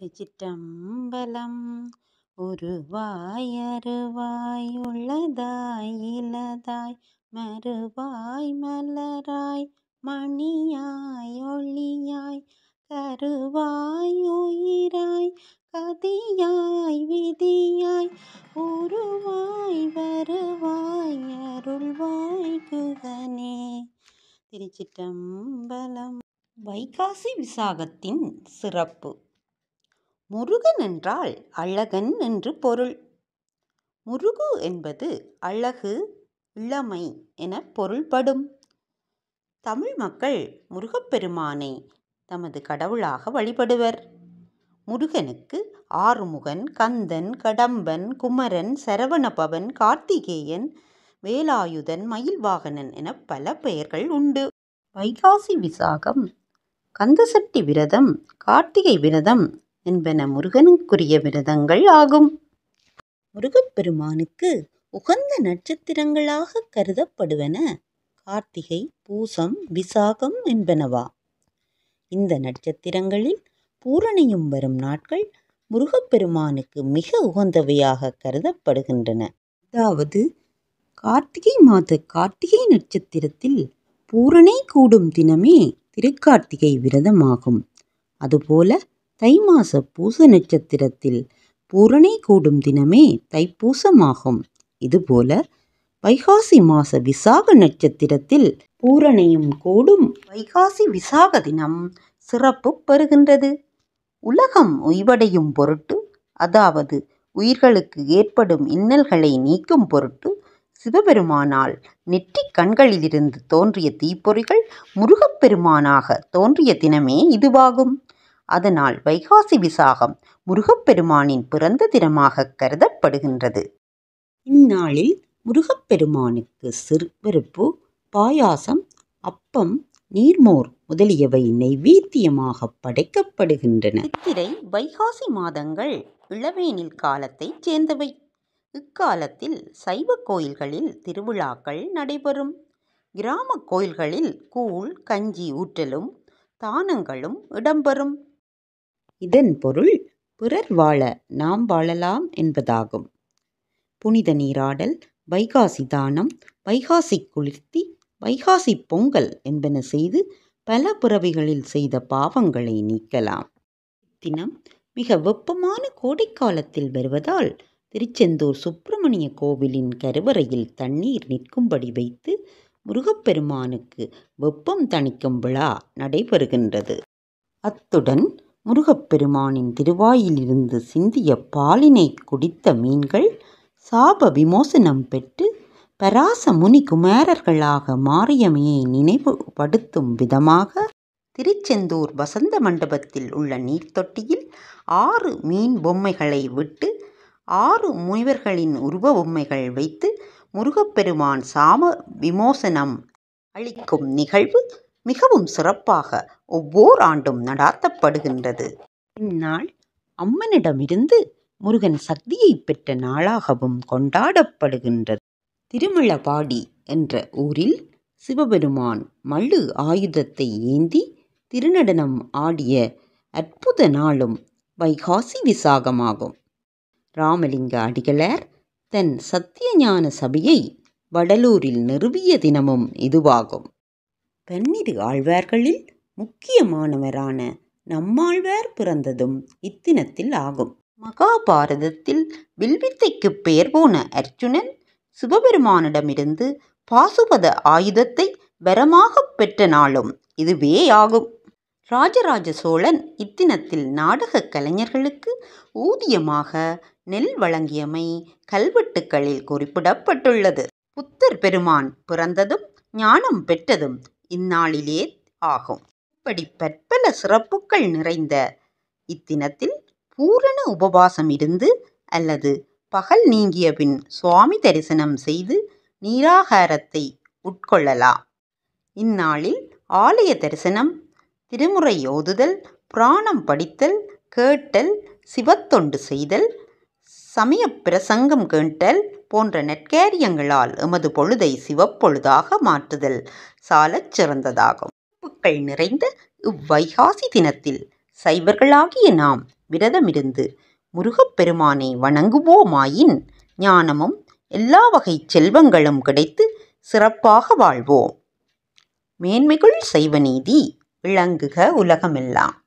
திருச்சிற்றம்பலம் உருவாய் அருவாய் உள்ளதாய் இலதாய் மறுவாய் மலராய் மணியாய் ஒளியாய் கருவாய் உயிராய் கதியாய் விதியாய் உருவாய் வருவாய் அருள்வாய் குகனே திருச்சிட்டம்பலம் வைகாசி விசாகத்தின் சிறப்பு முருகன் என்றால் அழகன் என்று பொருள் முருகு என்பது அழகு இளமை என பொருள்படும் தமிழ் மக்கள் முருகப்பெருமானை தமது கடவுளாக வழிபடுவர் முருகனுக்கு ஆறுமுகன் கந்தன் கடம்பன் குமரன் சரவணபவன் கார்த்திகேயன் வேலாயுதன் மயில்வாகனன் என பல பெயர்கள் உண்டு வைகாசி விசாகம் கந்தசட்டி விரதம் கார்த்திகை விரதம் என்பன முருகனுக்குரிய விரதங்கள் ஆகும் முருகப்பெருமானுக்கு உகந்த நட்சத்திரங்களாக கருதப்படுவன கார்த்திகை பூசம் விசாகம் என்பனவா இந்த நட்சத்திரங்களில் பூரணியும் வரும் நாட்கள் முருகப்பெருமானுக்கு மிக உகந்தவையாக கருதப்படுகின்றன அதாவது கார்த்திகை மாத கார்த்திகை நட்சத்திரத்தில் பூரணை கூடும் தினமே திருக்கார்த்திகை விரதமாகும் அதுபோல தை மாச பூச நட்சத்திரத்தில் பூரணை கூடும் தினமே தைப்பூசமாகும் இதுபோல வைகாசி மாச விசாக நட்சத்திரத்தில் பூரணையும் கூடும் வைகாசி விசாக தினம் சிறப்பு பெறுகின்றது உலகம் உய்வடையும் பொருட்டு அதாவது உயிர்களுக்கு ஏற்படும் இன்னல்களை நீக்கும் பொருட்டு சிவபெருமானால் நெற்றி கண்களிலிருந்து தோன்றிய தீப்பொறிகள் முருகப்பெருமானாக தோன்றிய தினமே இதுவாகும் அதனால் வைகாசி விசாகம் முருகப்பெருமானின் பிறந்த தினமாக கருதப்படுகின்றது இந்நாளில் முருகப்பெருமானுக்கு சிறுபருப்பு பாயாசம் அப்பம் நீர்மோர் முதலியவை நைவேத்தியமாக படைக்கப்படுகின்றன சித்திரை வைகாசி மாதங்கள் இளவேனில் காலத்தைச் சேர்ந்தவை இக்காலத்தில் சைவ கோயில்களில் திருவிழாக்கள் நடைபெறும் கிராம கோயில்களில் கூழ் கஞ்சி ஊற்றலும் தானங்களும் இடம்பெறும் இதன் பொருள் பிறர் வாழ நாம் வாழலாம் என்பதாகும் புனித நீராடல் வைகாசி தானம் வைகாசி குளிர்த்தி வைகாசி பொங்கல் என்பன செய்து பல பிறவிகளில் செய்த பாவங்களை நீக்கலாம் தினம் மிக வெப்பமான கோடைக்காலத்தில் வருவதால் திருச்செந்தூர் சுப்பிரமணிய கோவிலின் கருவறையில் தண்ணீர் நிற்கும்படி வைத்து முருகப்பெருமானுக்கு வெப்பம் தணிக்கும் விழா நடைபெறுகின்றது அத்துடன் முருகப்பெருமானின் திருவாயிலிருந்து சிந்திய பாலினை குடித்த மீன்கள் சாப விமோசனம் பெற்று பராச முனி குமாரர்களாக மாரியமையை நினைவுபடுத்தும் விதமாக திருச்செந்தூர் வசந்த மண்டபத்தில் உள்ள நீர்த்தொட்டியில் ஆறு மீன் பொம்மைகளை விட்டு ஆறு முனிவர்களின் உருவ பொம்மைகள் வைத்து முருகப்பெருமான் சாம விமோசனம் அளிக்கும் நிகழ்வு மிகவும் சிறப்பாக ஒவ்வோர் ஆண்டும் நடாத்தப்படுகின்றது இந்நாள் அம்மனிடமிருந்து முருகன் சக்தியை பெற்ற நாளாகவும் கொண்டாடப்படுகின்றது திருமளபாடி என்ற ஊரில் சிவபெருமான் மல்லு ஆயுதத்தை ஏந்தி திருநடனம் ஆடிய அற்புத நாளும் வைகாசி விசாகமாகும் ராமலிங்க அடிகளார் தன் சத்தியஞான சபையை வடலூரில் நிறுவிய தினமும் இதுவாகும் பன்னிரு ஆழ்வார்களில் முக்கியமானவரான நம்மாழ்வார் பிறந்ததும் இத்தினத்தில் ஆகும் மகாபாரதத்தில் வில்வித்தைக்கு பெயர் போன அர்ஜுனன் சிவபெருமானிடமிருந்து பாசுபத ஆயுதத்தை வரமாக பெற்ற நாளும் இதுவே ஆகும் ராஜராஜ சோழன் இத்தினத்தில் நாடக கலைஞர்களுக்கு ஊதியமாக நெல் வழங்கியமை கல்வெட்டுக்களில் குறிப்பிடப்பட்டுள்ளது புத்தர் பெருமான் பிறந்ததும் ஞானம் பெற்றதும் இந்நாளிலே ஆகும் இப்படி பற்பல சிறப்புகள் நிறைந்த இத்தினத்தில் பூரண உபவாசம் இருந்து அல்லது பகல் நீங்கிய பின் சுவாமி தரிசனம் செய்து நீராகாரத்தை உட்கொள்ளலாம் இந்நாளில் ஆலய தரிசனம் திருமுறை ஓதுதல் புராணம் படித்தல் கேட்டல் சிவத்தொண்டு செய்தல் சமய பிரசங்கம் கேட்டல் போன்ற நெற்கேரியங்களால் எமது பொழுதை சிவப்பொழுதாக மாற்றுதல் சாலச் சிறந்ததாகும் சிறப்புகள் நிறைந்த இவ்வைகாசி தினத்தில் சைவர்களாகிய நாம் விரதமிருந்து முருகப்பெருமானை வணங்குவோமாயின் ஞானமும் எல்லா வகை செல்வங்களும் கிடைத்து சிறப்பாக வாழ்வோம் மேன்மைகள் செய்வநீதி நீதி விளங்குக உலகமெல்லாம்